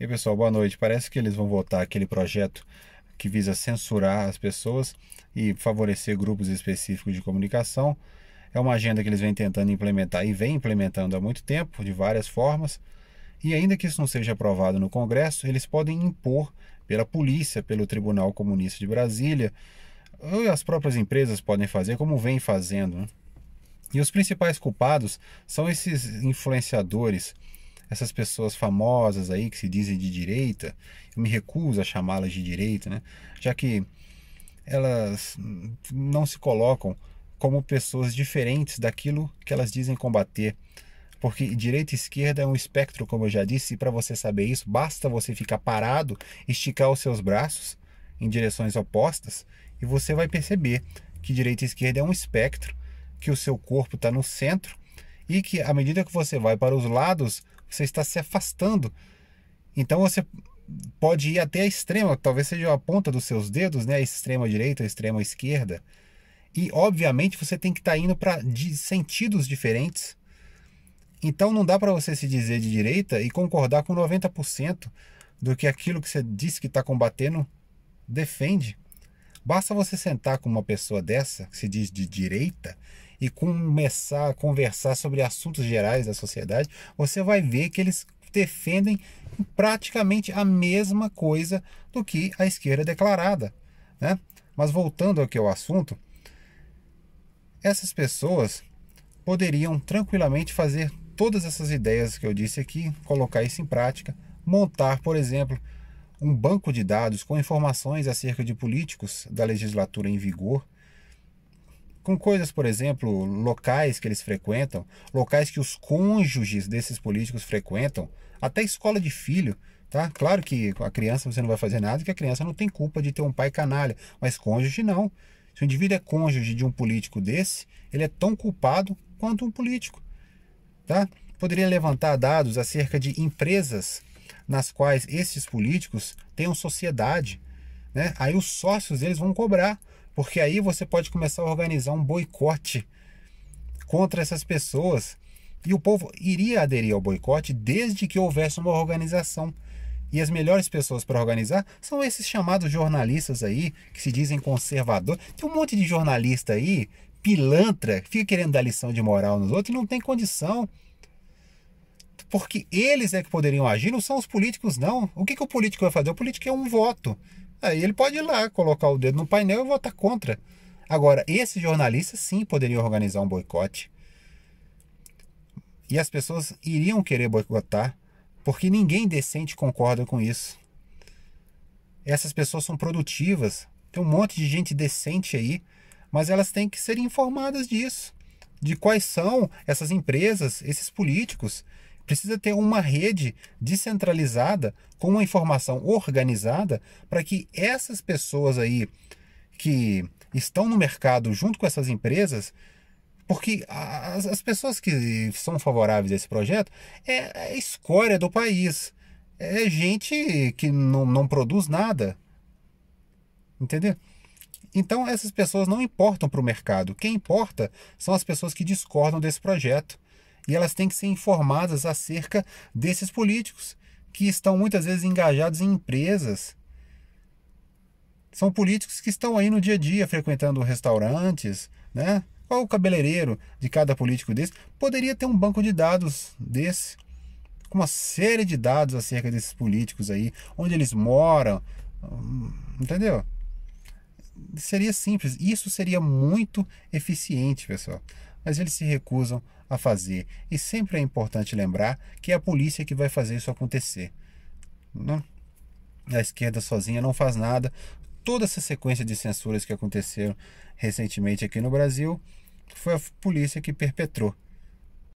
E pessoal, boa noite. Parece que eles vão votar aquele projeto que visa censurar as pessoas e favorecer grupos específicos de comunicação. É uma agenda que eles vêm tentando implementar e vem implementando há muito tempo, de várias formas. E ainda que isso não seja aprovado no Congresso, eles podem impor pela polícia, pelo Tribunal Comunista de Brasília, as próprias empresas podem fazer, como vem fazendo. Né? E os principais culpados são esses influenciadores essas pessoas famosas aí que se dizem de direita, eu me recuso a chamá-las de direita, né? já que elas não se colocam como pessoas diferentes daquilo que elas dizem combater. Porque direita e esquerda é um espectro, como eu já disse, e para você saber isso, basta você ficar parado, esticar os seus braços em direções opostas, e você vai perceber que direita e esquerda é um espectro, que o seu corpo está no centro e que à medida que você vai para os lados, você está se afastando. Então você pode ir até a extrema, talvez seja a ponta dos seus dedos, né? A extrema direita, a extrema esquerda. E, obviamente, você tem que estar tá indo para sentidos diferentes. Então, não dá para você se dizer de direita e concordar com 90% do que aquilo que você disse que está combatendo defende. Basta você sentar com uma pessoa dessa, que se diz de direita, e começar a conversar sobre assuntos gerais da sociedade, você vai ver que eles defendem praticamente a mesma coisa do que a esquerda declarada. Né? Mas voltando aqui ao assunto, essas pessoas poderiam tranquilamente fazer todas essas ideias que eu disse aqui, colocar isso em prática, montar, por exemplo, um banco de dados com informações acerca de políticos da legislatura em vigor, com coisas, por exemplo, locais que eles frequentam, locais que os cônjuges desses políticos frequentam, até escola de filho. Tá? Claro que a criança você não vai fazer nada, porque a criança não tem culpa de ter um pai canalha, mas cônjuge não. Se o indivíduo é cônjuge de um político desse, ele é tão culpado quanto um político. Tá? Poderia levantar dados acerca de empresas nas quais esses políticos tenham sociedade, né? Aí os sócios eles vão cobrar, porque aí você pode começar a organizar um boicote contra essas pessoas e o povo iria aderir ao boicote desde que houvesse uma organização. E as melhores pessoas para organizar são esses chamados jornalistas aí, que se dizem conservador. Tem um monte de jornalista aí, pilantra, que fica querendo dar lição de moral nos outros e não tem condição porque eles é que poderiam agir, não são os políticos, não. O que, que o político vai fazer? O político é um voto. Aí ele pode ir lá, colocar o dedo no painel e votar contra. Agora, esses jornalistas sim poderiam organizar um boicote. E as pessoas iriam querer boicotar, porque ninguém decente concorda com isso. Essas pessoas são produtivas, tem um monte de gente decente aí, mas elas têm que ser informadas disso, de quais são essas empresas, esses políticos, precisa ter uma rede descentralizada com uma informação organizada para que essas pessoas aí que estão no mercado junto com essas empresas porque as, as pessoas que são favoráveis a esse projeto é, é a escória do país. É gente que não, não produz nada. Entendeu? Então essas pessoas não importam para o mercado. Quem importa são as pessoas que discordam desse projeto e elas têm que ser informadas acerca desses políticos que estão muitas vezes engajados em empresas. São políticos que estão aí no dia a dia frequentando restaurantes, né? Qual o cabeleireiro de cada político desse? Poderia ter um banco de dados desse, com uma série de dados acerca desses políticos aí, onde eles moram, hum, entendeu? Seria simples, isso seria muito eficiente, pessoal mas eles se recusam a fazer. E sempre é importante lembrar que é a polícia que vai fazer isso acontecer. Não? A esquerda sozinha não faz nada. Toda essa sequência de censuras que aconteceram recentemente aqui no Brasil foi a polícia que perpetrou.